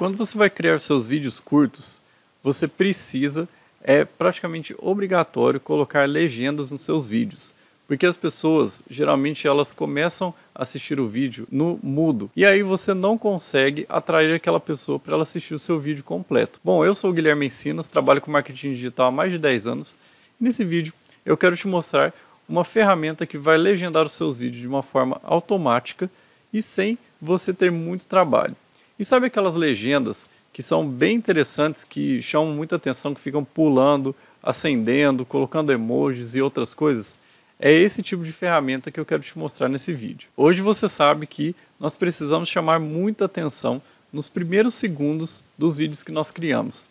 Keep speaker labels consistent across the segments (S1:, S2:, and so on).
S1: Quando você vai criar seus vídeos curtos, você precisa, é praticamente obrigatório colocar legendas nos seus vídeos. Porque as pessoas, geralmente, elas começam a assistir o vídeo no mudo. E aí você não consegue atrair aquela pessoa para ela assistir o seu vídeo completo. Bom, eu sou o Guilherme Encinas, trabalho com marketing digital há mais de 10 anos. E nesse vídeo eu quero te mostrar uma ferramenta que vai legendar os seus vídeos de uma forma automática e sem você ter muito trabalho. E sabe aquelas legendas que são bem interessantes, que chamam muita atenção, que ficam pulando, acendendo, colocando emojis e outras coisas? É esse tipo de ferramenta que eu quero te mostrar nesse vídeo. Hoje você sabe que nós precisamos chamar muita atenção nos primeiros segundos dos vídeos que nós criamos.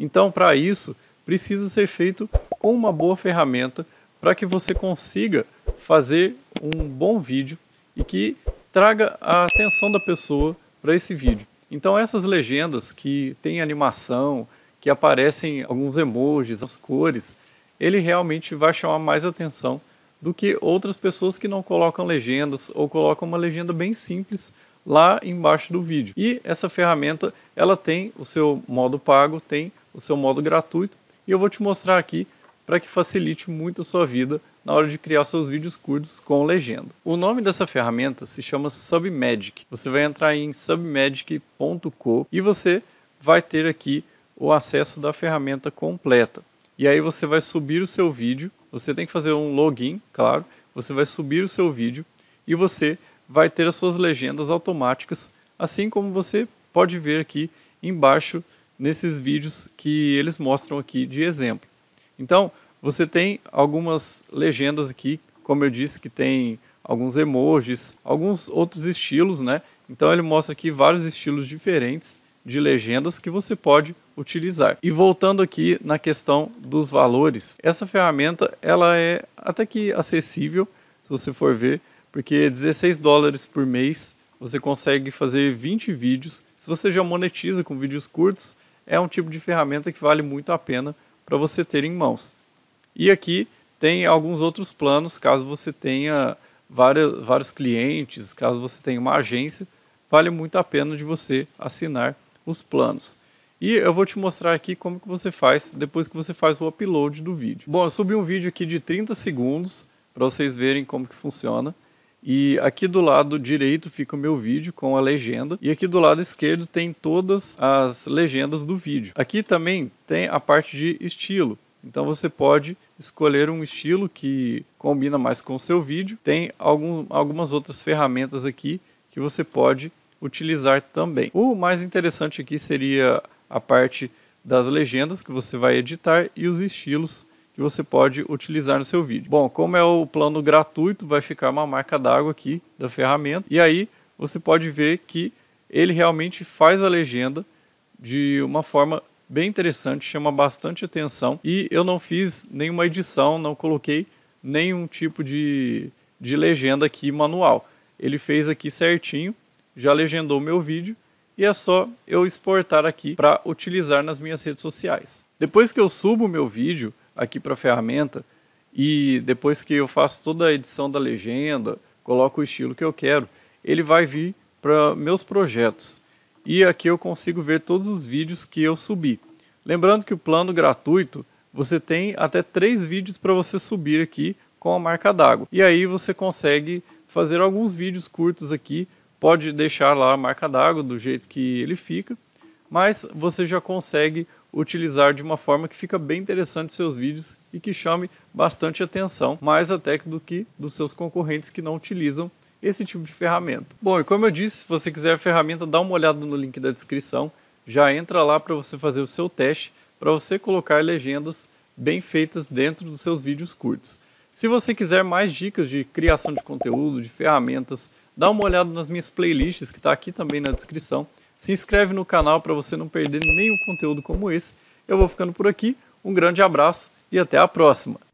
S1: Então, para isso, precisa ser feito com uma boa ferramenta para que você consiga fazer um bom vídeo e que traga a atenção da pessoa para esse vídeo. Então essas legendas que têm animação, que aparecem alguns emojis, as cores, ele realmente vai chamar mais atenção do que outras pessoas que não colocam legendas ou colocam uma legenda bem simples lá embaixo do vídeo. E essa ferramenta, ela tem o seu modo pago, tem o seu modo gratuito, e eu vou te mostrar aqui para que facilite muito a sua vida na hora de criar seus vídeos curtos com legenda. O nome dessa ferramenta se chama Submagic. Você vai entrar em submagic.co e você vai ter aqui o acesso da ferramenta completa. E aí você vai subir o seu vídeo, você tem que fazer um login, claro, você vai subir o seu vídeo e você vai ter as suas legendas automáticas, assim como você pode ver aqui embaixo nesses vídeos que eles mostram aqui de exemplo. Então, você tem algumas legendas aqui, como eu disse, que tem alguns emojis, alguns outros estilos, né? Então ele mostra aqui vários estilos diferentes de legendas que você pode utilizar. E voltando aqui na questão dos valores, essa ferramenta ela é até que acessível, se você for ver, porque 16 dólares por mês você consegue fazer 20 vídeos. Se você já monetiza com vídeos curtos, é um tipo de ferramenta que vale muito a pena para você ter em mãos. E aqui tem alguns outros planos, caso você tenha vários, vários clientes, caso você tenha uma agência, vale muito a pena de você assinar os planos. E eu vou te mostrar aqui como que você faz depois que você faz o upload do vídeo. Bom, eu subi um vídeo aqui de 30 segundos para vocês verem como que funciona. E aqui do lado direito fica o meu vídeo com a legenda. E aqui do lado esquerdo tem todas as legendas do vídeo. Aqui também tem a parte de estilo. Então você pode escolher um estilo que combina mais com o seu vídeo. Tem algum, algumas outras ferramentas aqui que você pode utilizar também. O mais interessante aqui seria a parte das legendas que você vai editar e os estilos que você pode utilizar no seu vídeo. Bom, como é o plano gratuito, vai ficar uma marca d'água aqui da ferramenta e aí você pode ver que ele realmente faz a legenda de uma forma bem interessante, chama bastante atenção e eu não fiz nenhuma edição, não coloquei nenhum tipo de, de legenda aqui manual. Ele fez aqui certinho, já legendou meu vídeo e é só eu exportar aqui para utilizar nas minhas redes sociais. Depois que eu subo meu vídeo, aqui para a ferramenta e depois que eu faço toda a edição da legenda, coloco o estilo que eu quero, ele vai vir para meus projetos. E aqui eu consigo ver todos os vídeos que eu subi. Lembrando que o plano gratuito, você tem até três vídeos para você subir aqui com a marca d'água. E aí você consegue fazer alguns vídeos curtos aqui, pode deixar lá a marca d'água do jeito que ele fica, mas você já consegue utilizar de uma forma que fica bem interessante seus vídeos e que chame bastante atenção, mais até do que dos seus concorrentes que não utilizam esse tipo de ferramenta. Bom, e como eu disse, se você quiser a ferramenta, dá uma olhada no link da descrição, já entra lá para você fazer o seu teste, para você colocar legendas bem feitas dentro dos seus vídeos curtos. Se você quiser mais dicas de criação de conteúdo, de ferramentas, dá uma olhada nas minhas playlists que está aqui também na descrição se inscreve no canal para você não perder nenhum conteúdo como esse. Eu vou ficando por aqui. Um grande abraço e até a próxima.